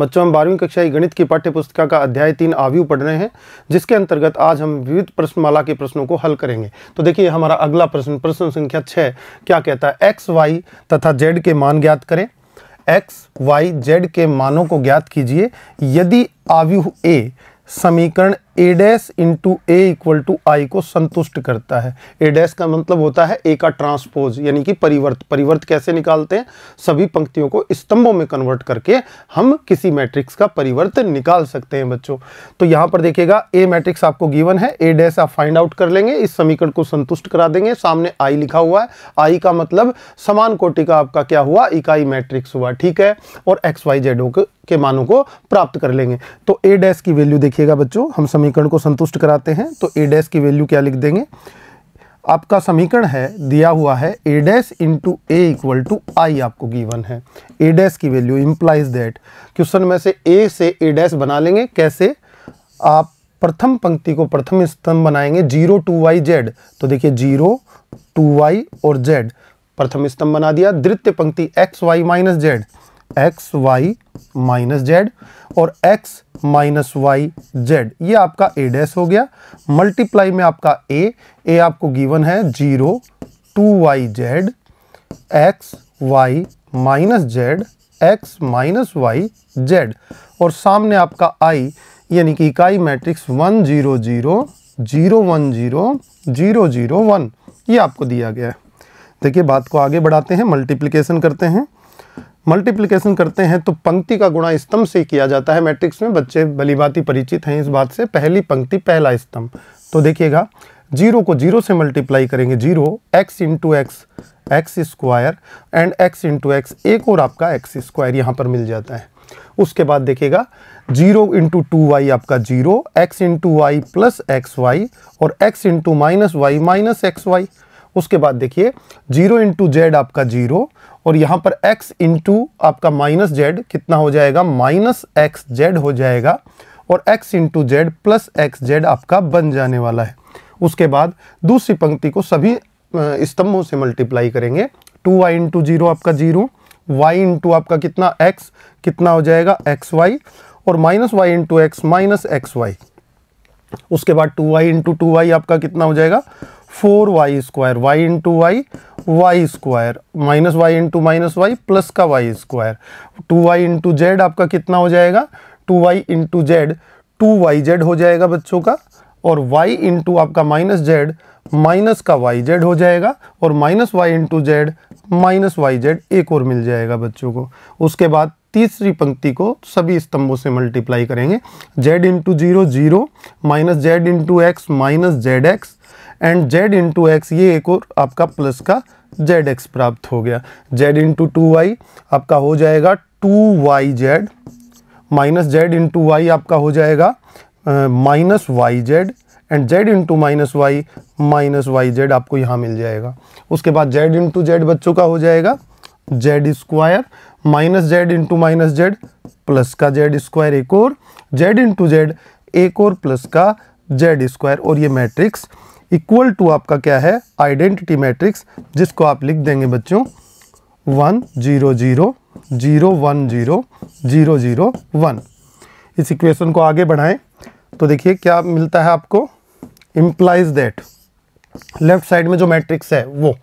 बच्चों हम बारहवीं कक्षा की गणित की पाठ्य पुस्तिका का अध्याय तीन आवयु पढ़ रहे हैं जिसके अंतर्गत आज हम विविध प्रश्नमाला के प्रश्नों को हल करेंगे तो देखिए हमारा अगला प्रश्न प्रश्न संख्या छः क्या कहता है एक्स वाई तथा जेड के मान ज्ञात करें एक्स वाई जेड के मानों को ज्ञात कीजिए यदि आवयु ए समीकरण A dash into A equal to I को संतुष्ट करता है ए डैस का मतलब होता है ए का ट्रांसपोज यानी कि परिवर्त परिवर्त कैसे निकालते हैं सभी पंक्तियों को स्तंभों में कन्वर्ट करके हम किसी मैट्रिक्स का परिवर्त निकाल सकते हैं बच्चों तो यहाँ पर देखिएगा ए मैट्रिक्स आपको गिवन है ए डैस आप फाइंड आउट कर लेंगे इस समीकरण को संतुष्ट करा देंगे सामने आई लिखा हुआ है आई का मतलब समान कोटि का आपका क्या हुआ इकाई मैट्रिक्स हुआ ठीक है और एक्स वाई जेडो के मानों को प्राप्त कर लेंगे तो ए डैस की वैल्यू देखिएगा बच्चों हम समीकरण को संतुष्ट कराते हैं तो ए डैस की वैल्यू क्या लिख देंगे आपका समीकरण है दिया हुआ है A dash into A equal to I आपको गिवन है ए डैस की वैल्यू इंप्लाइज दैट क्वेश्चन में से ए से ए डैस बना लेंगे कैसे आप प्रथम पंक्ति को प्रथम स्तंभ बनाएंगे जीरो टू वाई जेड तो देखिए जीरो टू वाई और जेड प्रथम स्तंभ बना दिया द्वितीय पंक्ति X Y minus Z X Y minus Z और एक्स माइनस वाई जेड ये आपका ए डैस हो गया मल्टीप्लाई में आपका ए ए आपको गिवन है zero two Y Z X Y minus Z X minus Y Z और सामने आपका आई यानी कि इकाई matrix one zero zero zero one zero zero zero one ये आपको दिया गया है देखिए बात को आगे बढ़ाते हैं मल्टीप्लिकेशन करते हैं मल्टीप्लिकेशन करते हैं तो पंक्ति का गुणा स्तंभ से किया जाता है मैट्रिक्स में बच्चे बलिबाती परिचित हैं इस बात से पहली पंक्ति पहला स्तंभ तो देखिएगा जीरो को जीरो से मल्टीप्लाई करेंगे zero X into x x square and X into X एक और आपका एक्स स्क्वायर यहाँ पर मिल जाता है उसके बाद देखिएगा जीरो इंटू टू वाई आपका zero X into Y plus X Y और X into minus Y minus X Y उसके बाद देखिए जीरो इंटू जेड आपका जीरो और यहाँ पर x इंटू आपका माइनस जेड कितना हो जाएगा माइनस एक्स जेड हो जाएगा और x into Z plus X Z आपका बन जाने वाला है उसके बाद दूसरी पंक्ति को सभी स्तंभों से मल्टीप्लाई करेंगे टू वाई इंटू जीरो आपका जीरो वाई इंटू आपका कितना x कितना हो जाएगा एक्स वाई और minus Y into x minus X Y उसके बाद two Y into two Y आपका कितना हो जाएगा four Y square Y into Y Y square minus Y into minus Y plus का Y square two Y into Z आपका कितना हो जाएगा two Y into Z two Y Z हो जाएगा बच्चों का और वाई इंटू आपका माइनस जेड माइनस का वाई जेड हो जाएगा और minus Y into Z minus Y Z एक और मिल जाएगा बच्चों को उसके बाद तीसरी पंक्ति को सभी स्तंभों से मल्टीप्लाई करेंगे Z into zero zero minus Z into x minus Z X and Z into X ये एक और आपका प्लस का जेड एक्स प्राप्त हो गया जेड इंटू टू वाई आपका हो जाएगा two Y Z minus Z into Y आपका हो जाएगा minus Y Z and Z into minus Y minus Y Z आपको यहाँ मिल जाएगा उसके बाद जेड इंटू जेड बच्चों का हो जाएगा Z square minus Z into minus Z plus का जेड स्क्वायर एक और जेड इंटू जेड एक और प्लस का जेड स्क्वायर और ये मैट्रिक्स इक्वल टू आपका क्या है आइडेंटिटी मैट्रिक्स जिसको आप लिख देंगे बच्चों one zero zero zero one zero zero zero one इस इक्वेशन को आगे बढ़ाएं तो देखिए क्या मिलता है आपको इम्प्लाइज दैट लेफ्ट साइड में जो मैट्रिक्स है वो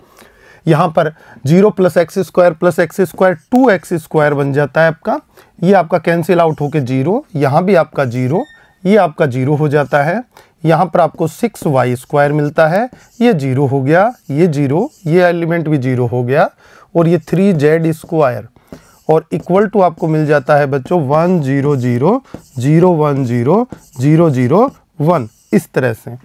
यहाँ पर zero plus X square plus X square two X square बन जाता है आपका ये आपका कैंसिल आउट होके जीरो यहाँ भी आपका जीरो ये आपका जीरो हो जाता है यहाँ पर आपको सिक्स वाई स्क्वायर मिलता है ये जीरो हो गया ये जीरो ये एलिमेंट भी जीरो हो गया और ये थ्री जेड स्क्वायर और इक्वल टू आपको मिल जाता है बच्चों one zero zero zero one zero zero zero one इस तरह से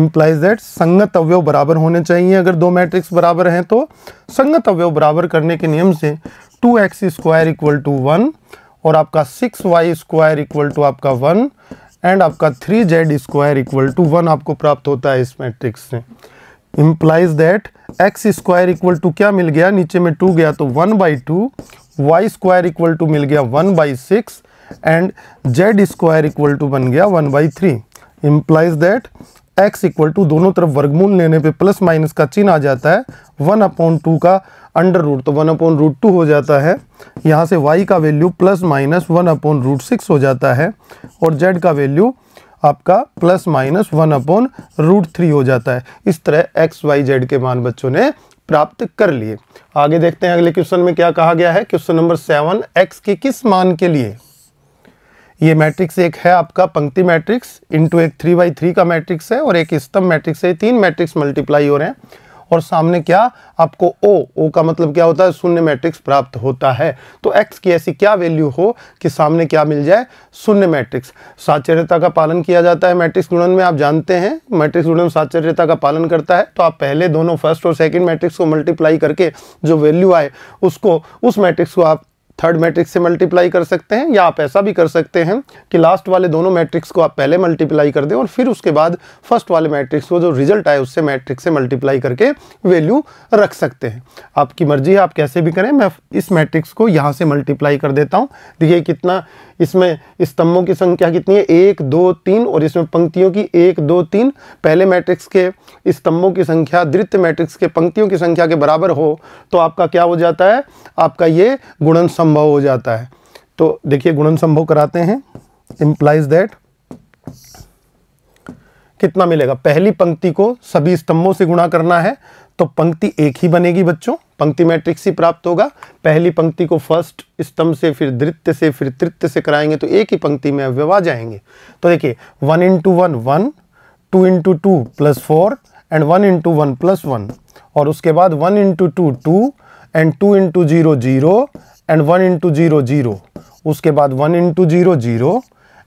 इम्प्लाइज दैट संगत अवयव बराबर होने चाहिए अगर दो मैट्रिक्स बराबर हैं तो संगत अवयव बराबर करने के नियम से two X square equal to one और आपका six Y square equal to आपका वन एंड आपका three Z square equal to one आपको प्राप्त होता है इस मैट्रिक्स से implies that X square equal to क्या मिल गया नीचे में टू गया तो one by two Y square equal to मिल गया one by six and Z square equal to बन गया one by three implies that x equal to दोनों तरफ वर्गमूल लेने पे प्लस माइनस का चिन्ह आ जाता है वन अपॉन टू का अंडर रूट तो वन अपॉन रूट टू हो जाता है यहाँ से वाई का value plus minus one upon root six हो जाता है और जेड का वैल्यू आपका plus minus one upon root three हो जाता है इस तरह एक्स वाई जेड के मान बच्चों ने प्राप्त कर लिए आगे देखते हैं अगले क्वेश्चन में क्या कहा गया है क्वेश्चन नंबर सेवन एक्स के किस मान के लिए ये मैट्रिक्स एक है आपका पंक्ति मैट्रिक्स इंटू एक थ्री बाई थ्री का मैट्रिक्स है और एक स्तंभ मैट्रिक्स है तीन मैट्रिक्स मल्टीप्लाई हो रहे हैं और सामने क्या आपको ओ ओ का मतलब क्या होता है शून्य मैट्रिक्स प्राप्त होता है तो एक्स की ऐसी क्या वैल्यू हो कि सामने क्या मिल जाए शून्य मैट्रिक्स साचर्यता का पालन किया जाता है मैट्रिक्स गुणन में आप जानते हैं मैट्रिक्स गुणन साचर्यता का पालन करता है तो आप पहले दोनों फर्स्ट और सेकेंड मैट्रिक्स को मल्टीप्लाई करके जो वैल्यू आए उसको उस मैट्रिक्स को आप थर्ड मैट्रिक्स से मल्टीप्लाई कर सकते हैं या आप ऐसा भी कर सकते हैं कि लास्ट वाले दोनों मैट्रिक्स को आप पहले मल्टीप्लाई कर दें और फिर उसके बाद फर्स्ट वाले मैट्रिक्स को जो रिजल्ट आए उससे मैट्रिक्स से मल्टीप्लाई करके वैल्यू रख सकते हैं आपकी मर्जी है आप कैसे भी करें मैं इस मैट्रिक्स को यहाँ से मल्टीप्लाई कर देता हूँ देखिए कितना इसमें स्तंभों की संख्या कितनी है एक दो तीन और इसमें पंक्तियों की एक दो तीन पहले मैट्रिक्स के स्तंभों की संख्या द्वितीय मैट्रिक्स के पंक्तियों की संख्या के बराबर हो तो आपका क्या हो जाता है आपका ये गुणन संभव हो जाता है तो देखिए गुणन संभव कराते हैं इम्प्लाइज दैट कितना मिलेगा पहली पंक्ति को सभी स्तंभों से गुणा करना है तो पंक्ति एक ही बनेगी बच्चों पंक्ति मैट्रिक्स ही प्राप्त होगा पहली पंक्ति को फर्स्ट स्तंभ से फिर द्वित्य से फिर तृत्य से कराएंगे तो एक ही पंक्ति में अव्यव आ जाएंगे तो देखिए one into one one two into two plus four and one into one plus one और उसके बाद one into two two and two into zero zero and one into zero zero उसके बाद one into zero zero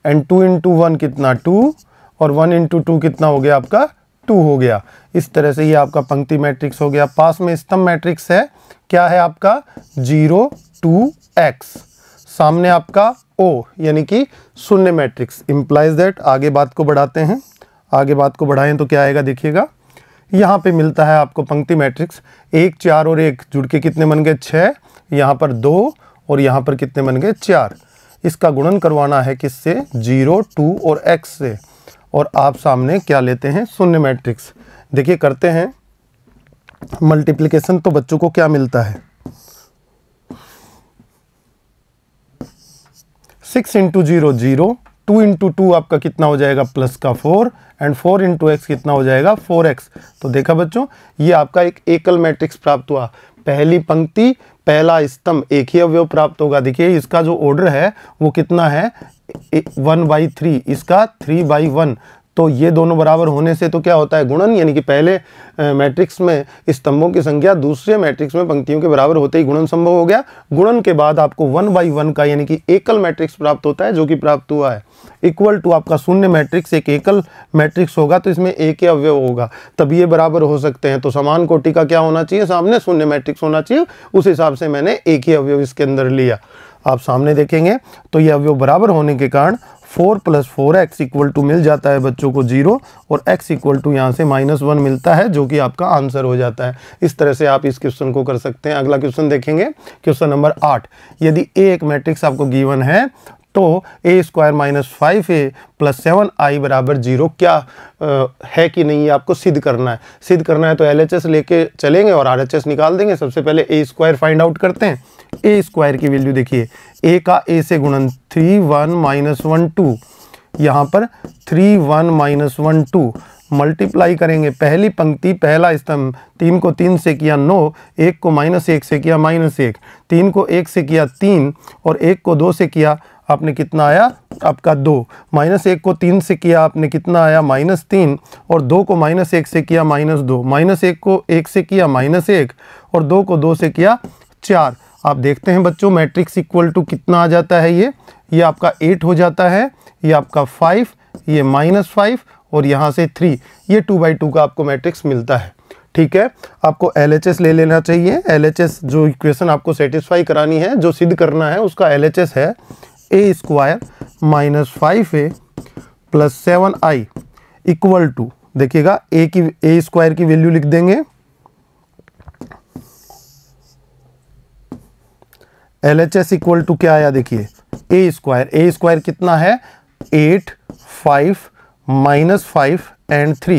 and two into one कितना two और one into two कितना हो गया आपका टू हो गया इस तरह से ये आपका पंक्ति मैट्रिक्स हो गया पास में स्तंभ मैट्रिक्स है क्या है आपका जीरो टू एक्स सामने आपका ओ यानी कि शून्य मैट्रिक्स इम्प्लाइज दैट आगे बात को बढ़ाते हैं आगे बात को बढ़ाएं तो क्या आएगा देखिएगा यहाँ पे मिलता है आपको पंक्ति मैट्रिक्स एक चार और एक जुड़ के कितने बन गए छः यहाँ पर दो और यहाँ पर कितने बन गए चार इसका गुणन करवाना है किससे जीरो टू और एक्स से और आप सामने क्या लेते हैं शून्य मैट्रिक्स देखिए करते हैं मल्टीप्लिकेशन तो बच्चों को क्या मिलता है six into zero zero two into two आपका कितना हो जाएगा प्लस का four and four into X कितना हो जाएगा फोर एक्स तो देखा बच्चों ये आपका एक एकल मैट्रिक्स प्राप्त हुआ पहली पंक्ति पहला स्तंभ एक ही अवयव प्राप्त होगा देखिए इसका जो ऑर्डर है वो कितना है वन बाई थ्री इसका थ्री बाई वन तो ये दोनों बराबर होने से तो क्या होता है गुणन यानी कि पहले मैट्रिक्स में स्तंभों की संख्या दूसरे मैट्रिक्स में पंक्तियों के बराबर होते ही गुणन संभव हो गया गुणन के बाद आपको वन बाई वन का यानी कि एकल मैट्रिक्स प्राप्त होता है जो कि प्राप्त हुआ है इक्वल टू आपका शून्य मैट्रिक्स एक एकल मैट्रिक्स होगा तो इसमें एक ही अवयव होगा तब ये बराबर हो सकते हैं तो समान कोटि का क्या होना चाहिए सामने शून्य मैट्रिक्स होना चाहिए उस हिसाब से मैंने एक ही अवयव इसके अंदर लिया आप सामने देखेंगे तो ये अवयव बराबर होने के कारण four plus four X equal to मिल जाता है बच्चों को जीरो और एक्स इक्वल टू यहाँ से माइनस वन मिलता है जो कि आपका आंसर हो जाता है इस तरह से आप इस क्वेश्चन को कर सकते हैं अगला क्वेश्चन देखेंगे क्वेश्चन नंबर आठ यदि ए एक मैट्रिक्स आपको गिवन है तो A square minus five A plus seven I बराबर जीरो क्या आ, है कि नहीं है आपको सिद्ध करना है सिद्ध करना है तो एल एच एस लेके चलेंगे और आर एच एस निकाल देंगे सबसे पहले ए स्क्वायर फाइंड आउट करते हैं ए स्क्वायर की वैल्यू देखिए ए का ए से गुणन three one minus one two यहाँ पर three one minus one two multiply करेंगे पहली पंक्ति पहला स्तंभ तीन को तीन से किया नौ एक को माइनस एक से किया माइनस एक तीन को एक से किया तीन और एक को दो से किया आपने कितना आया आपका दो माइनस एक को तीन से किया आपने कितना आया माइनस तीन और दो को माइनस एक से किया माइनस दो माइनस एक को एक से किया माइनस एक और दो को दो से किया चार आप देखते हैं बच्चों मैट्रिक्स इक्वल टू कितना आ जाता है ये ये आपका एट हो जाता है ये आपका फाइव ये माइनस फाइव और यहाँ से थ्री ये टू बाई टू का आपको मैट्रिक्स मिलता है ठीक है आपको एल ले लेना चाहिए एल जो इक्वेशन आपको सेटिस्फाई करानी है जो सिद्ध करना है उसका एल है A square minus five A plus seven I equal to देखिएगा ए की ए स्क्वायर की वैल्यू लिख देंगे L H S equal to क्या आया देखिए ए स्क्वायर ए स्क्वायर कितना है eight five minus five and three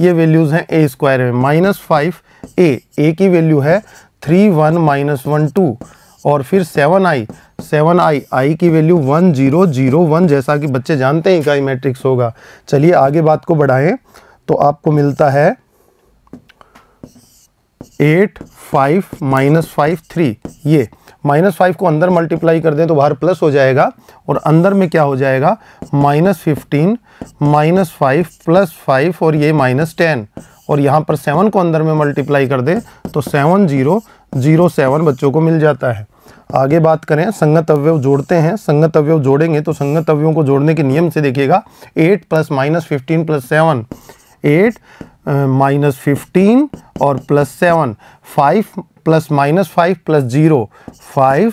ये वैल्यूज़ हैं ए स्क्वायर में माइनस फाइव ए ए की वैल्यू है three one minus one two और फिर seven I seven I I की value one zero zero one जैसा कि बच्चे जानते हैं इकाई मैट्रिक्स होगा चलिए आगे बात को बढ़ाएं तो आपको मिलता है eight five minus five three ये माइनस फाइव को अंदर मल्टीप्लाई कर दें तो बाहर प्लस हो जाएगा और अंदर में क्या हो जाएगा minus fifteen minus five plus five और ये माइनस टेन और यहाँ पर सेवन को अंदर में मल्टीप्लाई कर दें तो सेवन जीरो जीरो सेवन बच्चों को मिल जाता है आगे बात करें संगत अवयव जोड़ते हैं संगत अवयव जोड़ेंगे तो संगत अवयवों को जोड़ने के नियम से देखिएगा eight plus minus fifteen plus seven eight minus fifteen और plus seven five plus minus five plus zero five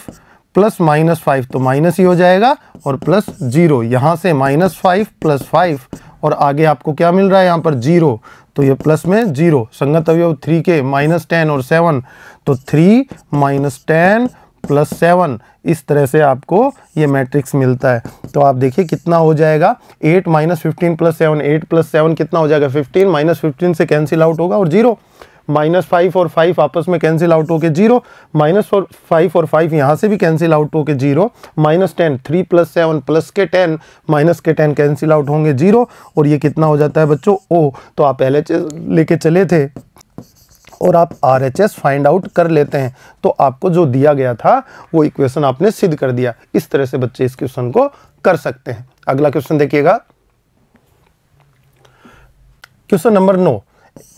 plus minus five तो माइनस ही हो जाएगा और प्लस जीरो यहाँ से माइनस फाइव प्लस फाइव और आगे आपको क्या मिल रहा है यहाँ पर जीरो तो ये प्लस में जीरो संगत अवयव थ्री के माइनस टेन और सेवन तो three minus ten plus seven इस तरह से आपको ये मैट्रिक्स मिलता है तो आप देखिए कितना हो जाएगा eight minus fifteen plus seven eight plus seven कितना हो जाएगा फिफ्टीन माइनस फिफ्टीन से कैंसिल आउट होगा और जीरो माइनस फाइव और फाइव आपस में कैंसिल आउट होके जीरो माइनस और फाइव और फाइव यहाँ से भी कैंसिल आउट होके zero minus ten three plus seven plus के टेन माइनस के टेन कैंसिल आउट होंगे जीरो और ये कितना हो जाता है बच्चों ओ तो आप पहले लेके चले थे और आप R H S find out कर लेते हैं तो आपको जो दिया गया था वो इक्वेशन आपने सिद्ध कर दिया इस तरह से बच्चे इस क्वेश्चन को कर सकते हैं अगला क्वेश्चन देखिएगा क्वेश्चन नंबर नौ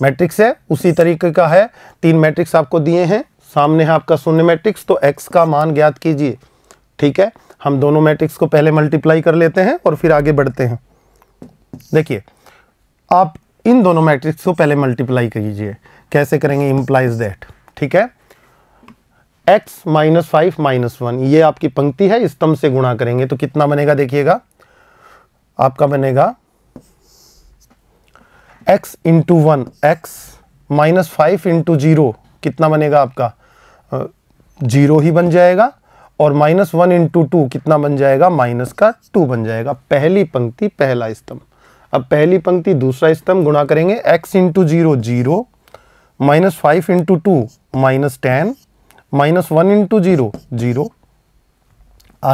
मैट्रिक्स है उसी तरीके का है तीन मैट्रिक्स आपको दिए हैं सामने है आपका शून्य मैट्रिक्स तो एक्स का मान ज्ञात कीजिए ठीक है हम दोनों मैट्रिक्स को पहले मल्टीप्लाई कर लेते हैं और फिर आगे बढ़ते हैं देखिए आप इन दोनों मैट्रिक्स को पहले मल्टीप्लाई कीजिए कैसे करेंगे इम्प्लाइज दैट ठीक है x minus five minus one ये आपकी पंक्ति है स्तंभ से गुणा करेंगे तो कितना बनेगा देखिएगा आपका बनेगा x into one x minus five into zero कितना बनेगा आपका जीरो ही बन जाएगा और माइनस वन इंटू टू कितना बन जाएगा माइनस का टू बन जाएगा पहली पंक्ति पहला स्तंभ अब पहली पंक्ति दूसरा स्तंभ गुणा करेंगे x into zero zero minus five into two minus ten minus one into zero zero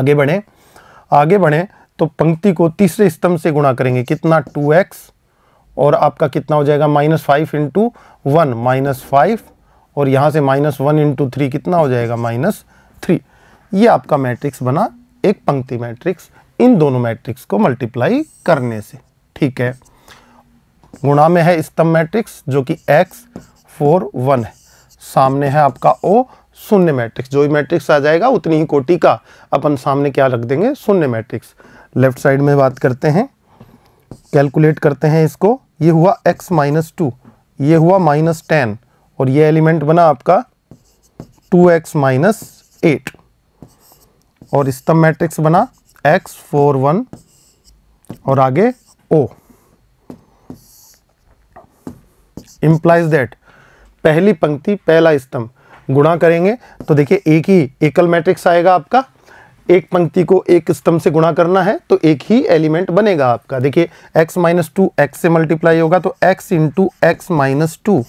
आगे बढ़ें आगे बढ़ें तो पंक्ति को तीसरे स्तंभ से गुणा करेंगे कितना टू एक्स और आपका कितना हो जाएगा minus five into one minus five और यहाँ से माइनस वन इंटू थ्री कितना हो जाएगा माइनस थ्री ये आपका मैट्रिक्स बना एक पंक्ति मैट्रिक्स इन दोनों मैट्रिक्स को मल्टीप्लाई करने से ठीक है गुणा में है स्तंभ मैट्रिक्स जो कि एक्स फोर वन है सामने है आपका ओ शून्य मैट्रिक्स जो भी मैट्रिक्स आ जाएगा उतनी ही कोटि का अपन सामने क्या रख देंगे शून्य मैट्रिक्स लेफ्ट साइड में बात करते हैं कैलकुलेट करते हैं इसको ये हुआ x माइनस टू ये हुआ माइनस टेन और ये एलिमेंट बना आपका टू एक्स माइनस एट और स्तंभ मैट्रिक्स बना एक्स फोर वन और आगे ओ इम्प्लाइज दैट पहली पंक्ति पहला स्तंभ गुणा करेंगे तो देखिए एक ही एकल मैट्रिक्स आएगा आपका एक पंक्ति को एक स्तंभ से गुणा करना है तो एक ही एलिमेंट बनेगा आपका देखिए x माइनस टू एक्स से मल्टीप्लाई होगा तो x into x minus two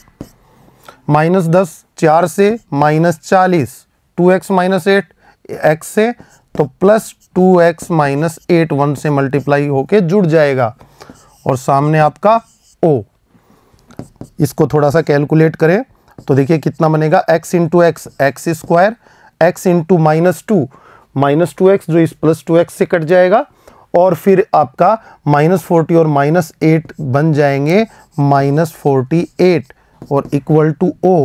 minus दस चार से माइनस चालीस two x minus eight x से तो plus two x minus eight one से मल्टीप्लाई होके जुड़ जाएगा और सामने आपका ओ इसको थोड़ा सा कैलकुलेट करें तो देखिए कितना बनेगा x into x x square x into minus two minus two x जो इस प्लस टू एक्स से कट जाएगा और फिर आपका माइनस फोर्टी और माइनस एट बन जाएंगे माइनस फोर्टी एट और इक्वल टू ओ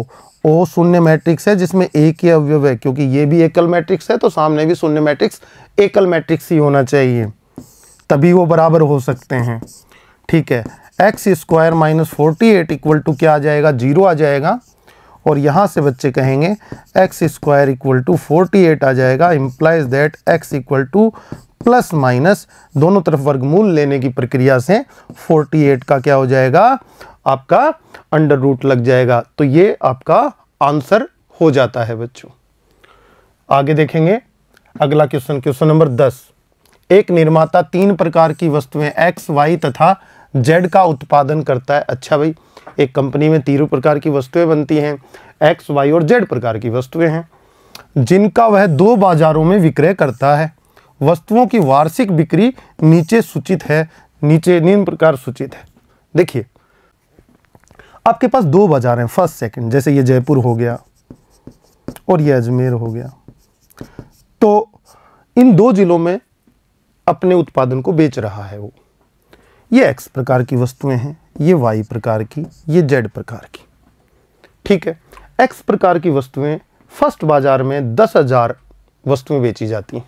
ओ शून्य मैट्रिक्स है जिसमें एक ही अवयव है क्योंकि ये भी एकल मैट्रिक्स है तो सामने भी शून्य मैट्रिक्स एकल मैट्रिक्स ही होना चाहिए तभी वो बराबर हो सकते हैं ठीक है x square minus forty eight equal to क्या आ जाएगा जीरो आ जाएगा और यहाँ से बच्चे कहेंगे x square equal to forty eight आ जाएगा implies that x equal to plus minus दोनों तरफ वर्गमूल लेने की प्रक्रिया से 48 का क्या हो जाएगा आपका अंडर रूट लग जाएगा तो ये आपका आंसर हो जाता है बच्चों आगे देखेंगे अगला क्वेश्चन क्वेश्चन नंबर दस एक निर्माता तीन प्रकार की वस्तुएं एक्स वाई तथा जेड का उत्पादन करता है अच्छा भाई एक कंपनी में तीनों प्रकार की वस्तुएं बनती हैं एक्स वाई और जेड प्रकार की वस्तुएं हैं जिनका वह दो बाजारों में विक्रय करता है वस्तुओं की वार्षिक बिक्री नीचे सूचित है नीचे निम्न प्रकार सूचित है देखिए आपके पास दो बाजार हैं फर्स्ट सेकंड जैसे ये जयपुर हो गया और ये अजमेर हो गया तो इन दो ज़िलों में अपने उत्पादन को बेच रहा है वो ये एक्स प्रकार की वस्तुएं हैं ये वाई प्रकार की ये जेड प्रकार की ठीक है एक्स प्रकार की वस्तुएं फर्स्ट बाज़ार में दस हज़ार वस्तुएं बेची जाती हैं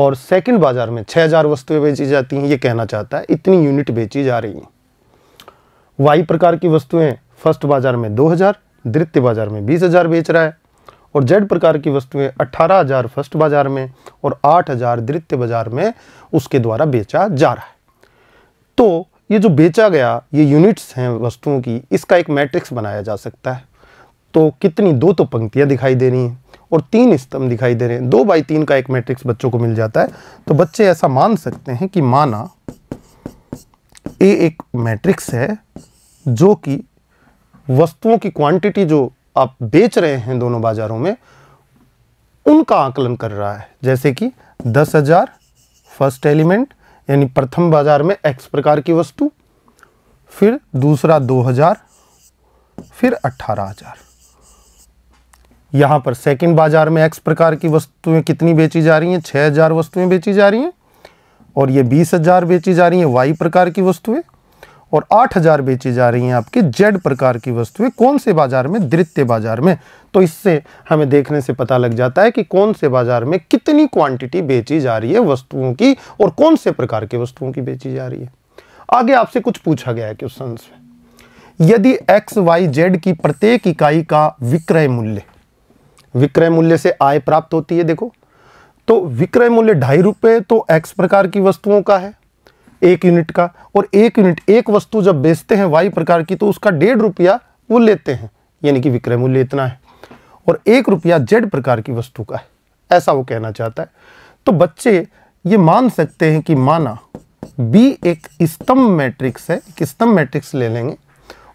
और सेकंड बाज़ार में छः हज़ार वस्तुएं बेची जाती हैं ये कहना चाहता है इतनी यूनिट बेची जा रही हैं वाई प्रकार की वस्तुएं फर्स्ट बाज़ार में दो हज़ार द्वितीय बाज़ार में बीस हज़ार बेच रहा है और जेड प्रकार की वस्तुएं अट्ठारह हज़ार फर्स्ट बाज़ार में और आठ हज़ार द्वितीय बाज़ार में उसके द्वारा बेचा जा रहा है तो ये जो बेचा गया ये यूनिट्स हैं वस्तुओं की इसका एक मैट्रिक्स बनाया जा सकता है तो कितनी दो तो पंक्तियाँ दिखाई दे रही हैं और तीन स्तंभ दिखाई दे रहे हैं दो बाई तीन का एक मैट्रिक्स बच्चों को मिल जाता है तो बच्चे ऐसा मान सकते हैं कि माना ए एक मैट्रिक्स है जो कि वस्तुओं की क्वांटिटी जो आप बेच रहे हैं दोनों बाजारों में उनका आकलन कर रहा है जैसे कि दस हजार फर्स्ट एलिमेंट यानी प्रथम बाजार में एक्स प्रकार की वस्तु फिर दूसरा दो हजार फिर अट्ठारह हजार यहां पर सेकंड बाजार में एक्स प्रकार की वस्तुएं कितनी बेची जा रही हैं छः हजार वस्तुएं बेची जा रही हैं और ये बीस हजार बेची जा रही हैं वाई प्रकार की वस्तुएं और 8000 बेची जा रही हैं आपके जेड प्रकार की वस्तुएं कौन से बाज़ार में द्वितीय बाज़ार में तो इससे हमें देखने से पता लग जाता है कि कौन से बाज़ार में कितनी क्वांटिटी बेची जा रही है वस्तुओं की और कौन से प्रकार की वस्तुओं की बेची जा रही है आगे आपसे कुछ पूछा गया है क्वेश्चन में यदि एक्स वाई जेड की प्रत्येक इकाई का विक्रय मूल्य विक्रय मूल्य से आय प्राप्त होती है देखो तो विक्रय मूल्य ढाई रुपए तो एक्स प्रकार की वस्तुओं का है एक यूनिट का और एक यूनिट एक वस्तु जब बेचते हैं वाई प्रकार की तो उसका डेढ़ रुपया वो लेते हैं यानी कि विक्रय मूल्य इतना है और एक रुपया जेड प्रकार की वस्तु का है ऐसा वो कहना चाहता है तो बच्चे ये मान सकते हैं कि माना बी एक स्तंभ मैट्रिक्स है एक स्तंभ मैट्रिक्स ले लेंगे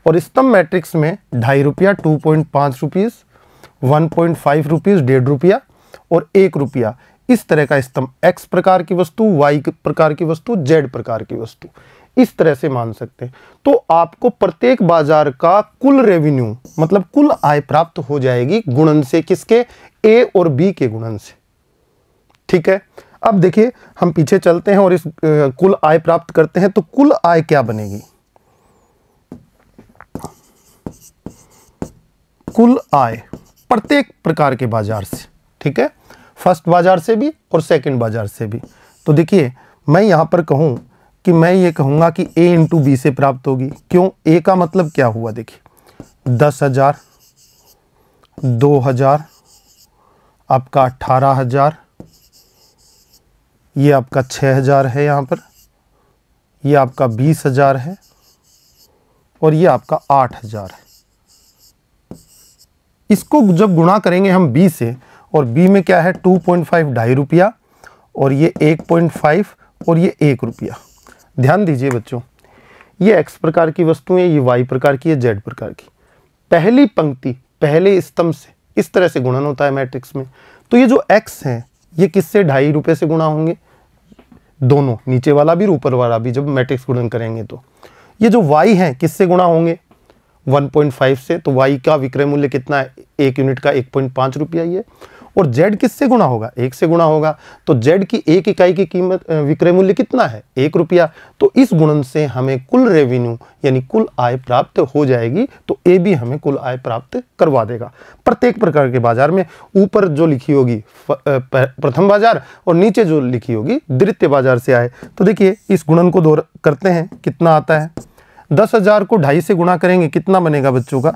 और स्तंभ मैट्रिक्स में ढाई रुपया टू पॉइंट पाँच rupees one point five rupees डेढ़ रुपया और एक रुपया इस तरह का स्तंभ एक्स प्रकार की वस्तु वाई प्रकार की वस्तु जेड प्रकार की वस्तु इस तरह से मान सकते हैं तो आपको प्रत्येक बाजार का कुल रेवेन्यू मतलब कुल आय प्राप्त हो जाएगी गुणन से किसके ए और बी के गुणन से ठीक है अब देखिए हम पीछे चलते हैं और इस कुल आय प्राप्त करते हैं तो कुल आय क्या बनेगी कुल आय प्रत्येक प्रकार के बाजार से ठीक है फर्स्ट बाज़ार से भी और सेकंड बाज़ार से भी तो देखिए मैं यहाँ पर कहूँ कि मैं ये कहूँगा कि ए इंटू बी से प्राप्त होगी क्यों ए का मतलब क्या हुआ देखिए दस हज़ार दो हज़ार आपका अट्ठारह हज़ार ये आपका छः हज़ार है यहाँ पर ये आपका बीस हज़ार है और ये आपका आठ हज़ार है इसको जब गुणा करेंगे हम बी से और बी में क्या है टू पॉइंट फाइव ढाई रुपया और ये एक पॉइंट फाइव और ये एक रुपया ध्यान दीजिए बच्चों ये एक्स प्रकार की वस्तुएं ये वाई प्रकार की है जेड प्रकार की पहली पंक्ति पहले स्तंभ से इस तरह से गुणन होता है मैट्रिक्स में तो ये जो एक्स हैं ये किससे ढाई रुपये से गुणा होंगे दोनों नीचे वाला भी ऊपर वाला भी जब मैट्रिक्स गुणन करेंगे तो ये जो y हैं किससे गुणा होंगे 1.5 से तो y का विक्रय मूल्य कितना है एक यूनिट का 1.5 रुपया ही है और जेड किससे गुणा होगा एक से गुणा होगा तो जेड की एक इकाई की कीमत विक्रय मूल्य कितना है एक रुपया तो इस गुणन से हमें कुल रेवेन्यू यानी कुल आय प्राप्त हो जाएगी तो ए भी हमें कुल आय प्राप्त करवा देगा प्रत्येक प्रकार के बाजार में ऊपर जो लिखी होगी प्रथम बाजार और नीचे जो लिखी होगी द्वितीय बाजार से आए तो देखिए इस गुणन को दो करते हैं कितना आता है दस हज़ार को ढाई से गुणा करेंगे कितना बनेगा बच्चों का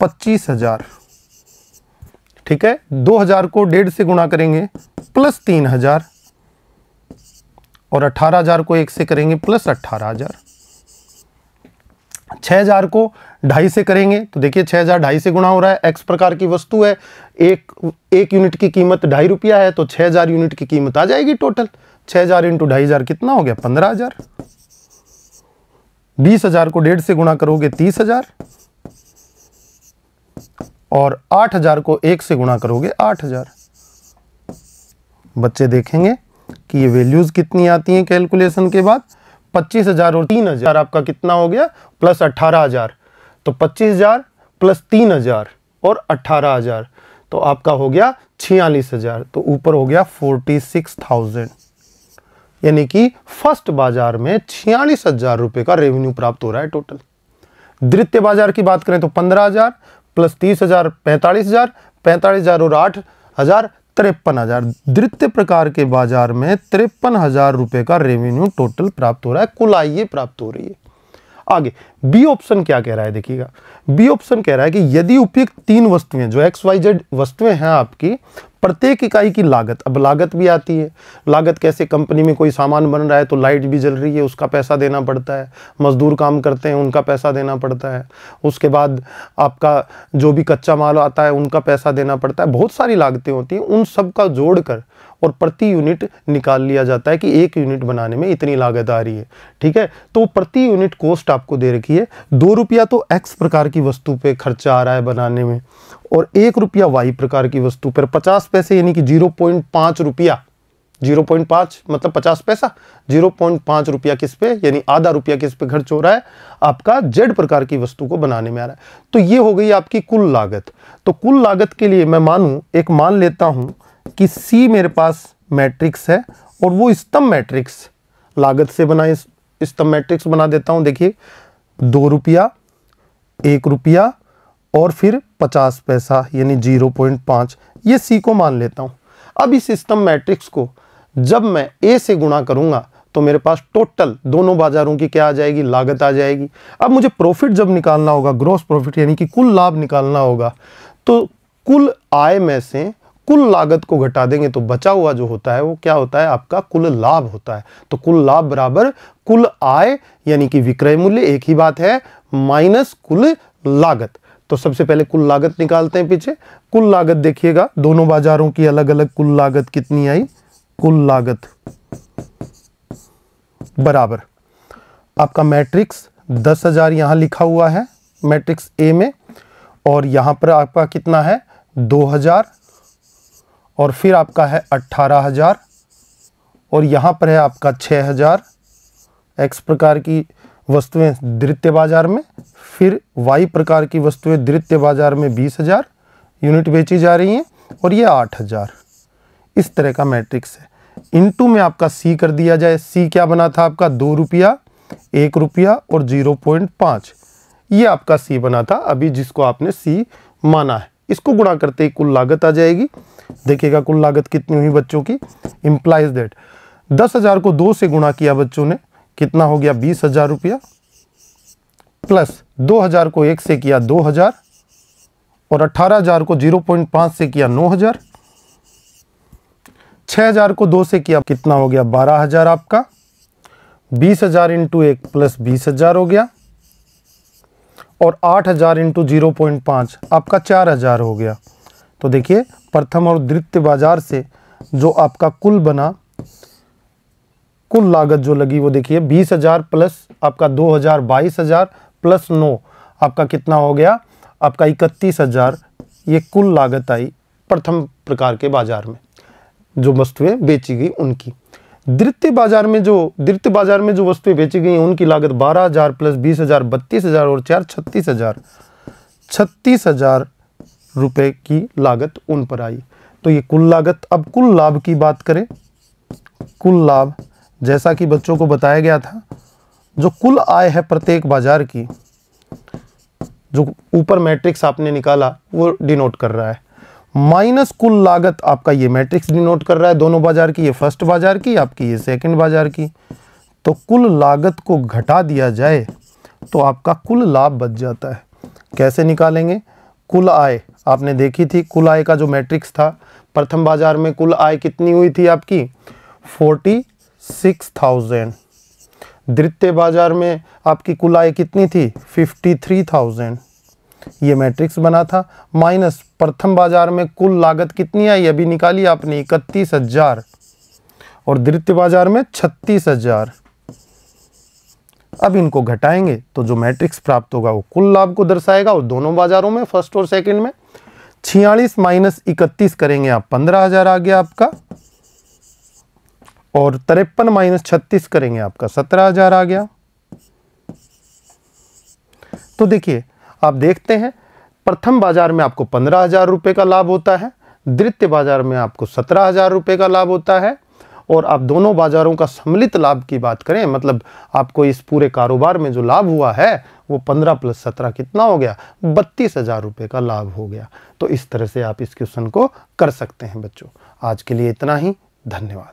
पच्चीस हज़ार ठीक है दो हजार को डेढ़ से गुणा करेंगे प्लस तीन हजार और अठारह हजार को एक से करेंगे प्लस 18000 हजार को ढाई से करेंगे तो देखिए 6000 हजार ढाई से गुणा हो रहा है एक्स प्रकार की वस्तु है एक एक यूनिट की कीमत ढाई रुपया है तो 6000 हजार यूनिट की कीमत आ जाएगी टोटल 6000 हजार इंटू ढाई हजार कितना हो गया पंद्रह हजार बीस हजार को डेढ़ से गुणा करोगे तीस हजार और 8000 को एक से गुणा करोगे 8000 बच्चे देखेंगे कि ये वैल्यूज़ कितनी आती हैं कैलकुलेशन के बाद 25000 और 3000 आपका कितना हो गया प्लस 18000 तो 25000 प्लस 3000 और 18000 तो आपका हो गया छियालीस हज़ार तो ऊपर हो गया फोर्टी सिक्स थाउजेंड यानी कि फर्स्ट बाजार में छियालीस हज़ार रुपए का रेवेन्यू प्राप्त हो रहा है टोटल द्वितीय बाजार की बात करें तो पंद्रह हज़ार प्लस तीस हज़ार पैंतालीस हज़ार पैंतालीस हज़ार और आठ हज़ार तिरपन हज़ार द्वितीय प्रकार के बाजार में तिरपन हज़ार रुपए का रेवेन्यू टोटल प्राप्त हो रहा है कुल आइए प्राप्त हो रही है आगे बी ऑप्शन क्या कह रहा है देखिएगा बी ऑप्शन कह रहा है कि यदि उपयुक्त तीन वस्तुएं जो एक्स वाई जेड वस्तुएं हैं आपकी प्रत्येक इकाई की लागत अब लागत भी आती है लागत कैसे कंपनी में कोई सामान बन रहा है तो लाइट भी जल रही है उसका पैसा देना पड़ता है मज़दूर काम करते हैं उनका पैसा देना पड़ता है उसके बाद आपका जो भी कच्चा माल आता है उनका पैसा देना पड़ता है बहुत सारी लागतें होती हैं उन सब का जोड़ कर और प्रति यूनिट निकाल लिया जाता है कि एक यूनिट बनाने में इतनी लागत आ रही है ठीक है तो प्रति यूनिट कॉस्ट आपको दे रखी है दो रुपया तो एक्स प्रकार की वस्तु पे खर्चा आ रहा है बनाने में और एक रुपया वाही प्रकार की वस्तु पर पचास पैसे यानी कि जीरो पॉइंट पांच रुपया जीरो पॉइंट पांच मतलब पचास पैसा जीरो पॉइंट पांच रुपया किस पे यानी आधा रुपया किस पे खर्च हो रहा है आपका जेड प्रकार की वस्तु को बनाने में आ रहा है तो ये हो गई आपकी कुल लागत तो कुल लागत के लिए मैं मानू एक मान लेता हूं कि सी मेरे पास मैट्रिक्स है और वो स्तंभ मैट्रिक्स लागत से बनाए स्तंभ मैट्रिक्स बना देता हूं देखिए दो रुपया एक रुपया और फिर पचास पैसा यानी जीरो पॉइंट पाँच ये सी को मान लेता हूँ अब इस सिस्टम मैट्रिक्स को जब मैं ए से गुणा करूँगा तो मेरे पास टोटल दोनों बाजारों की क्या आ जाएगी लागत आ जाएगी अब मुझे प्रॉफिट जब निकालना होगा ग्रॉस प्रॉफिट यानी कि कुल लाभ निकालना होगा तो कुल आय में से कुल लागत को घटा देंगे तो बचा हुआ जो होता है वो क्या होता है आपका कुल लाभ होता है तो कुल लाभ बराबर कुल आय यानी कि विक्रय मूल्य एक ही बात है माइनस कुल लागत तो सबसे पहले कुल लागत निकालते हैं पीछे कुल लागत देखिएगा दोनों बाजारों की अलग अलग कुल लागत कितनी आई कुल लागत बराबर आपका मैट्रिक्स दस हजार यहां लिखा हुआ है मैट्रिक्स ए में और यहां पर आपका कितना है दो हजार और फिर आपका है अट्ठारह हजार और यहां पर है आपका छह हजार एक्स प्रकार की वस्तुएं द्वितीय बाजार में फिर वाई प्रकार की वस्तुएं द्वितीय बाजार में बीस हज़ार यूनिट बेची जा रही हैं और ये आठ हज़ार इस तरह का मैट्रिक्स है इनटू में आपका सी कर दिया जाए सी क्या बना था आपका दो रुपया एक रुपया और जीरो पॉइंट पाँच ये आपका सी बना था अभी जिसको आपने सी माना है इसको गुणा करते ही कुल लागत आ जाएगी देखिएगा कुल लागत कितनी हुई बच्चों की इम्प्लाइज डेट दस हज़ार को दो से गुणा किया बच्चों ने कितना हो गया बीस हजार रुपया प्लस दो हजार को एक से किया दो हजार और अट्ठारह हजार को जीरो पॉइंट पांच से किया नौ हजार छ हजार को दो से किया कितना हो गया बारह हजार आपका बीस हजार इंटू एक प्लस बीस हजार हो गया और आठ हजार इंटू जीरो पॉइंट पांच आपका चार हजार हो गया तो देखिए प्रथम और द्वितीय बाजार से जो आपका कुल बना कुल लागत जो लगी वो देखिए बीस हज़ार प्लस आपका दो हज़ार बाईस हज़ार प्लस नौ आपका कितना हो गया आपका इकतीस हज़ार ये कुल लागत आई प्रथम प्रकार के बाज़ार में जो वस्तुएं बेची गई उनकी द्वितीय बाजार में जो द्वितीय बाजार में जो वस्तुएं बेची गई उनकी लागत बारह हज़ार प्लस बीस हज़ार बत्तीस हज़ार और चार छत्तीस हज़ार छत्तीस हज़ार रुपए की लागत उन पर आई तो ये कुल लागत अब कुल लाभ की बात करें कुल लाभ जैसा कि बच्चों को बताया गया था जो कुल आय है प्रत्येक बाजार की जो ऊपर मैट्रिक्स आपने निकाला वो डिनोट कर रहा है माइनस कुल लागत आपका ये मैट्रिक्स डिनोट कर रहा है दोनों बाजार की ये फर्स्ट बाजार की आपकी ये सेकंड बाजार की तो कुल लागत को घटा दिया जाए तो आपका कुल लाभ बच जाता है कैसे निकालेंगे कुल आय आपने देखी थी कुल आय का जो मैट्रिक्स था प्रथम बाजार में कुल आय कितनी हुई थी आपकी फोर्टी सिक्स थाउजेंड द्वितीय बाजार में आपकी कुल आय कितनी थी फिफ्टी थ्री थाउजेंड ये मैट्रिक्स बना था माइनस प्रथम बाजार में कुल लागत कितनी आई अभी निकाली आपने इकतीस हजार और द्वितीय बाजार में छत्तीस हजार अब इनको घटाएंगे तो जो मैट्रिक्स प्राप्त होगा वो कुल लाभ को दर्शाएगा और दोनों बाजारों में फर्स्ट और सेकंड में छियालीस माइनस इकतीस करेंगे आप पंद्रह हजार आ गया आपका और तिरपन माइनस छत्तीस करेंगे आपका सत्रह हजार आ गया तो देखिए आप देखते हैं प्रथम बाजार में आपको पंद्रह हजार रुपये का लाभ होता है द्वितीय बाजार में आपको सत्रह हजार रुपये का लाभ होता है और आप दोनों बाजारों का सम्मिलित लाभ की बात करें मतलब आपको इस पूरे कारोबार में जो लाभ हुआ है वो पंद्रह प्लस सत्रह कितना हो गया बत्तीस हज़ार रुपये का लाभ हो गया तो इस तरह से आप इस क्वेश्चन को कर सकते हैं बच्चों आज के लिए इतना ही धन्यवाद